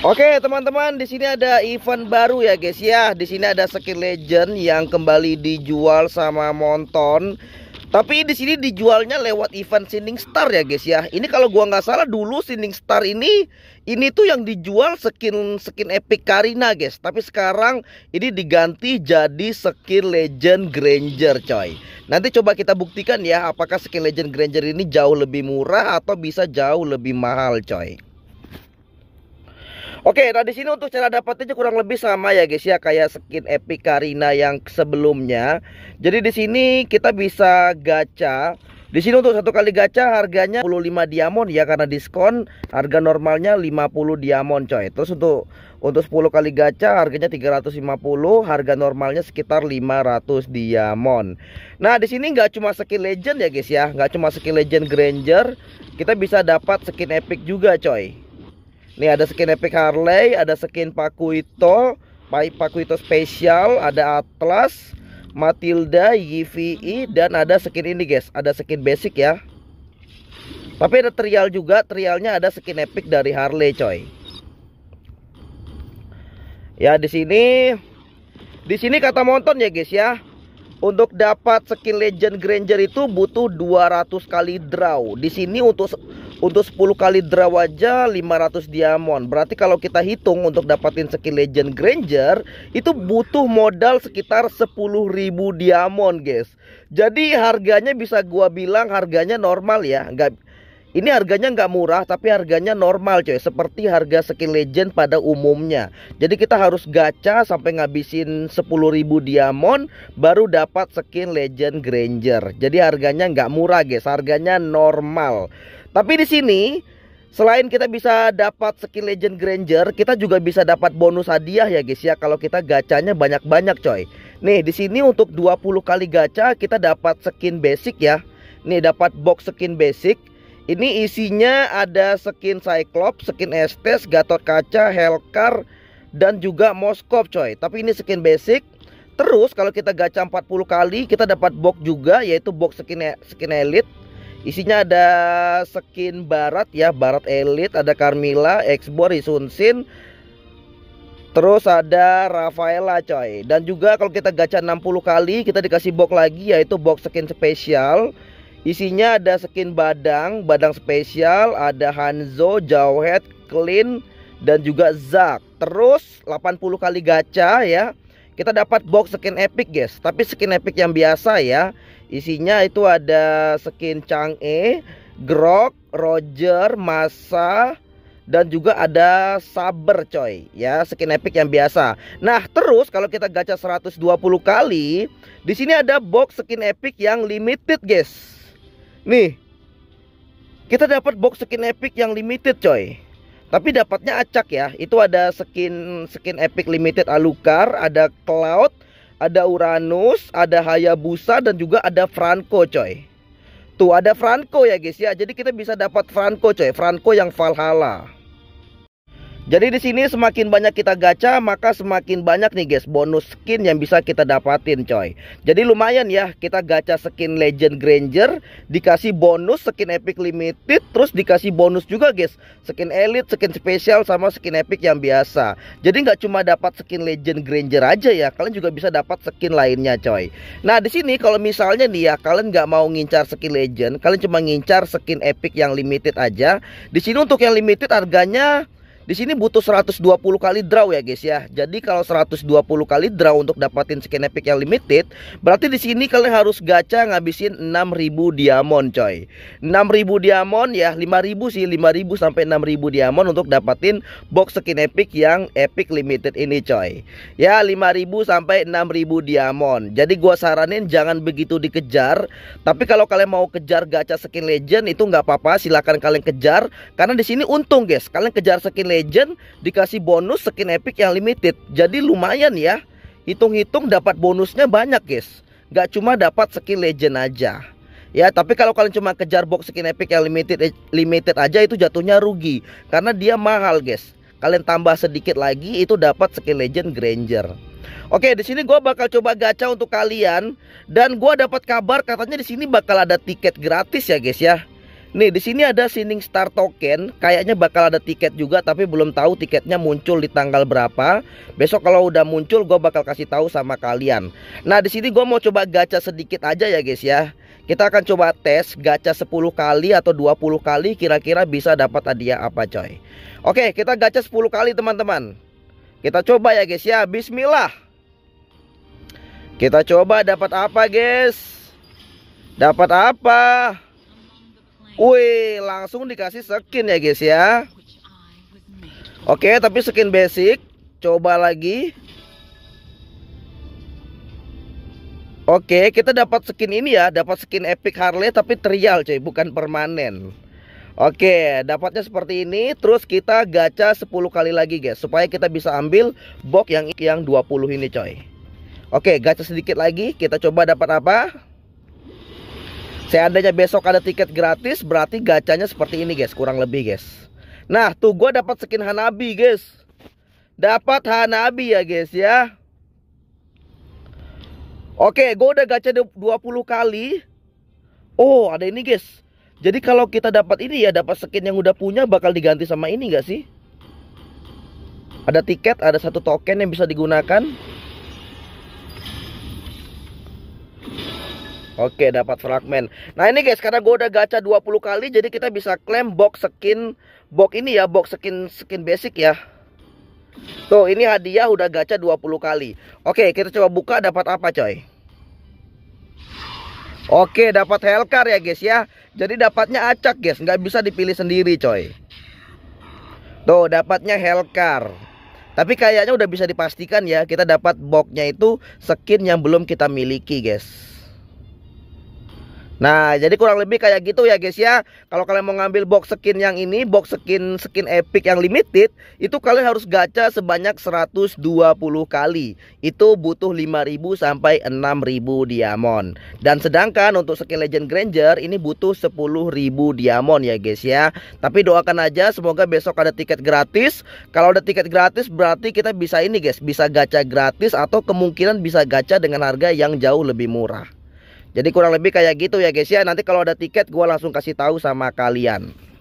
Oke teman-teman di sini ada event baru ya guys ya di sini ada skin legend yang kembali dijual sama Monton tapi di sini dijualnya lewat event Sinning Star ya guys ya ini kalau gua nggak salah dulu Sinning Star ini ini tuh yang dijual skin skin epic Karina guys tapi sekarang ini diganti jadi skin legend Granger coy nanti coba kita buktikan ya apakah skin legend Granger ini jauh lebih murah atau bisa jauh lebih mahal coy Oke, nah di sini untuk cara dapatnya kurang lebih sama ya guys ya kayak skin Epic Karina yang sebelumnya. Jadi di sini kita bisa gacha di sini untuk satu kali gacha harganya 25 diamond ya karena diskon harga normalnya 50 diamond coy. Terus untuk untuk 10 kali gacha harganya 350, harga normalnya sekitar 500 diamond. Nah, di sini nggak cuma skin legend ya guys ya, nggak cuma skin legend Granger, kita bisa dapat skin epic juga coy. Ini ada skin epic Harley, ada skin Pakuito, Pakuito spesial, ada Atlas, Matilda, YVI e, dan ada skin ini guys, ada skin basic ya. Tapi ada trial juga, trialnya ada skin epic dari Harley coy. Ya di sini di sini kata Monton ya guys ya. Untuk dapat skin Legend Granger itu butuh 200 kali draw. Di sini untuk untuk 10 kali draw aja 500 diamond. Berarti kalau kita hitung untuk dapatin skill Legend Granger itu butuh modal sekitar 10.000 diamond, guys. Jadi harganya bisa gua bilang harganya normal ya, nggak ini harganya nggak murah tapi harganya normal coy Seperti harga skin legend pada umumnya Jadi kita harus gacha sampai ngabisin 10.000 diamond Baru dapat skin legend granger Jadi harganya nggak murah guys Harganya normal Tapi di sini Selain kita bisa dapat skin Legend Granger, kita juga bisa dapat bonus hadiah ya guys ya kalau kita gacanya banyak-banyak coy. Nih, di sini untuk 20 kali gacha kita dapat skin basic ya. Nih dapat box skin basic ini isinya ada skin Cyclops, skin Estes, Gatot Kaca, Helcar, dan juga Moskov coy. Tapi ini skin basic. Terus kalau kita gacha 40 kali kita dapat box juga yaitu box skin e-, skin elite. Isinya ada skin Barat ya, Barat Elite, ada Carmilla, Exbor, Sunsin, Terus ada Rafaela coy Dan juga kalau kita gacha 60 kali Kita dikasih box lagi yaitu box skin spesial Isinya ada skin badang, badang spesial, ada Hanzo, Jawhead, Clean, dan juga Zack. Terus 80 kali gacha ya. Kita dapat box skin epic guys, tapi skin epic yang biasa ya. Isinya itu ada skin Chang'e, Grok, Roger, Masa, dan juga ada Saber coy ya skin epic yang biasa. Nah, terus kalau kita gacha 120 kali, di sini ada box skin epic yang limited guys. Nih, kita dapat box skin epic yang limited coy. Tapi dapatnya acak ya. Itu ada skin skin epic limited alukar ada Cloud, ada Uranus, ada Hayabusa dan juga ada Franco coy. Tuh ada Franco ya guys ya. Jadi kita bisa dapat Franco coy, Franco yang Valhalla. Jadi di sini semakin banyak kita gacha maka semakin banyak nih guys bonus skin yang bisa kita dapatin coy. Jadi lumayan ya kita gacha skin Legend Granger dikasih bonus skin Epic Limited terus dikasih bonus juga guys skin Elite, skin spesial sama skin Epic yang biasa. Jadi nggak cuma dapat skin Legend Granger aja ya, kalian juga bisa dapat skin lainnya coy. Nah di sini kalau misalnya nih ya kalian nggak mau ngincar skin Legend, kalian cuma ngincar skin Epic yang limited aja. Di sini untuk yang limited harganya di sini butuh 120 kali draw ya guys ya. Jadi kalau 120 kali draw untuk dapatin skin epic yang limited, berarti di sini kalian harus gacha ngabisin 6000 diamond coy. 6000 diamond ya, 5000 sih, 5000 sampai 6000 diamond untuk dapatin box skin epic yang epic limited ini coy. Ya, 5000 sampai 6000 diamond. Jadi gua saranin jangan begitu dikejar, tapi kalau kalian mau kejar gacha skin legend itu nggak apa-apa, silahkan kalian kejar karena di sini untung guys. Kalian kejar skin legend dikasih bonus skin epic yang limited. Jadi lumayan ya. Hitung-hitung dapat bonusnya banyak guys. Gak cuma dapat skin legend aja. Ya, tapi kalau kalian cuma kejar box skin epic yang limited eh, limited aja itu jatuhnya rugi karena dia mahal, guys. Kalian tambah sedikit lagi itu dapat skin legend Granger. Oke, di sini gue bakal coba gacha untuk kalian dan gue dapat kabar katanya di sini bakal ada tiket gratis ya, guys ya. Nih, di sini ada Sining Star Token, kayaknya bakal ada tiket juga tapi belum tahu tiketnya muncul di tanggal berapa. Besok kalau udah muncul gue bakal kasih tahu sama kalian. Nah, di sini gue mau coba gacha sedikit aja ya guys ya. Kita akan coba tes gacha 10 kali atau 20 kali kira-kira bisa dapat hadiah apa coy. Oke, kita gacha 10 kali teman-teman. Kita coba ya guys ya. Bismillah. Kita coba dapat apa guys? Dapat apa? Wih, langsung dikasih skin ya guys ya. Oke, tapi skin basic. Coba lagi. Oke, kita dapat skin ini ya, dapat skin epic Harley tapi trial coy, bukan permanen. Oke, dapatnya seperti ini, terus kita gacha 10 kali lagi guys, supaya kita bisa ambil box yang yang 20 ini coy. Oke, gacha sedikit lagi, kita coba dapat apa? Seandainya besok ada tiket gratis, berarti gacanya seperti ini guys, kurang lebih guys. Nah, tuh gue dapat skin Hanabi guys. Dapat Hanabi ya guys ya. Oke, gue udah gacha 20 kali. Oh, ada ini guys. Jadi kalau kita dapat ini ya, dapat skin yang udah punya bakal diganti sama ini gak sih? Ada tiket, ada satu token yang bisa digunakan. Oke, dapat fragmen. Nah, ini guys, karena gue udah gacha 20 kali, jadi kita bisa klaim box skin box ini ya, box skin skin basic ya. Tuh, ini hadiah udah gacha 20 kali. Oke, kita coba buka dapat apa, coy? Oke, dapat helkar ya, guys ya. Jadi dapatnya acak, guys. Nggak bisa dipilih sendiri, coy. Tuh, dapatnya helkar. Tapi kayaknya udah bisa dipastikan ya, kita dapat boxnya itu skin yang belum kita miliki, guys. Nah, jadi kurang lebih kayak gitu ya guys ya. Kalau kalian mau ngambil box skin yang ini, box skin skin epic yang limited, itu kalian harus gacha sebanyak 120 kali. Itu butuh 5000 sampai 6000 diamond. Dan sedangkan untuk skin Legend Granger ini butuh 10000 diamond ya guys ya. Tapi doakan aja semoga besok ada tiket gratis. Kalau ada tiket gratis berarti kita bisa ini guys, bisa gacha gratis atau kemungkinan bisa gacha dengan harga yang jauh lebih murah. Jadi kurang lebih kayak gitu ya guys ya. Nanti kalau ada tiket gua langsung kasih tahu sama kalian.